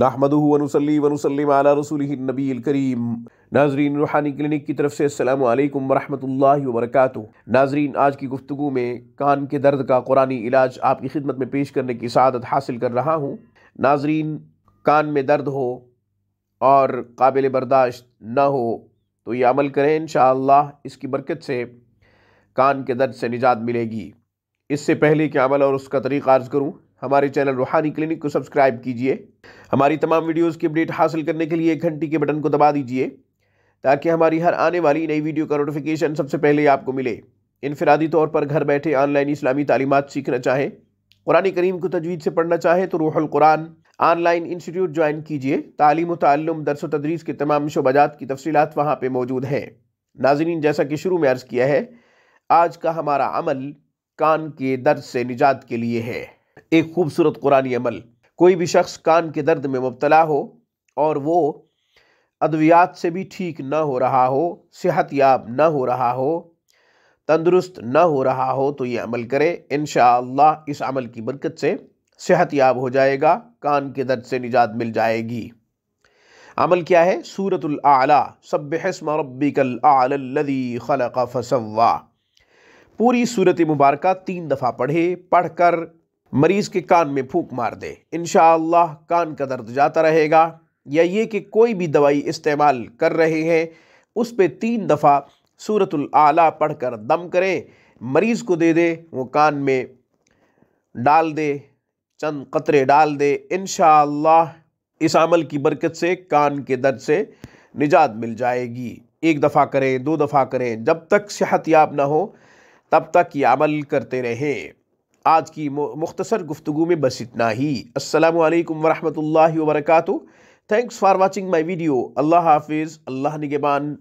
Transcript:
النبی الکریم ناظرین روحانی کلینک کی طرف سے السلام علیکم ورحمت اللہ وبرکاتہ ناظرین آج کی گفتگو میں کان کے درد کا قرآن علاج آپ کی خدمت میں پیش کرنے کی سعادت حاصل کر رہا ہوں ناظرین کان میں درد ہو اور قابل برداشت نہ ہو تو یہ عمل کریں انشاءاللہ اس کی برکت سے کان کے درد سے نجات ملے گی اس سے پہلے کہ عمل اور اس کا طریقہ عرض کروں ہمارے چینل روحانی کلینک کو سبسکرائب کیجئے ہماری تمام ویڈیوز کی اپڈیٹ حاصل کرنے کے لیے ایک گھنٹی کے بٹن کو دبا دیجئے تاکہ ہماری ہر آنے والی نئی ویڈیو کا نوٹیفیکیشن سب سے پہلے آپ کو ملے انفرادی طور پر گھر بیٹھے آن لائن اسلامی تعلیمات سیکھنا چاہیں قرآن کریم کو تجوید سے پڑھنا چاہیں تو روح القرآن آن لائن انسٹیٹیوٹ جوائن کیجئے تعلیم و تعلم درس و تدریس کے تمام جات کی تفصیلات وہاں پہ موجود ہیں ناظرین جیسا کہ شروع میں عرض کیا ہے آج کا ہمارا عمل کان کے درد سے نجات کے لیے ہے ایک خوبصورت قرآن عمل کوئی بھی شخص کان کے درد میں مبتلا ہو اور وہ ادویات سے بھی ٹھیک نہ ہو رہا ہو صحت یاب نہ ہو رہا ہو تندرست نہ ہو رہا ہو تو یہ عمل کرے انشاءاللہ اس عمل کی برکت سے صحت یاب ہو جائے گا کان کے درد سے نجات مل جائے گی عمل کیا ہے سورة الاعلا الاعلا ربک خلق فسوا پوری صورت مبارکہ تین دفعہ پڑھے پڑھ کر مریض کے کان میں پھونک مار دے انشاءاللہ کان کا درد جاتا رہے گا یا یہ کہ کوئی بھی دوائی استعمال کر رہے ہیں اس پہ تین دفعہ صورت العلیٰ پڑھ کر دم کریں مریض کو دے دے وہ کان میں ڈال دے چند قطرے ڈال دے انشاءاللہ اس عمل کی برکت سے کان کے درد سے نجات مل جائے گی ایک دفعہ کریں دو دفعہ کریں جب تک صحت یاب نہ ہو تب تک یہ عمل کرتے رہیں آج کی مختصر گفتگو میں بس اتنا ہی السلام علیکم ورحمۃ اللہ وبرکاتہ thanks for watching my video اللہ حافظ اللہ نگبان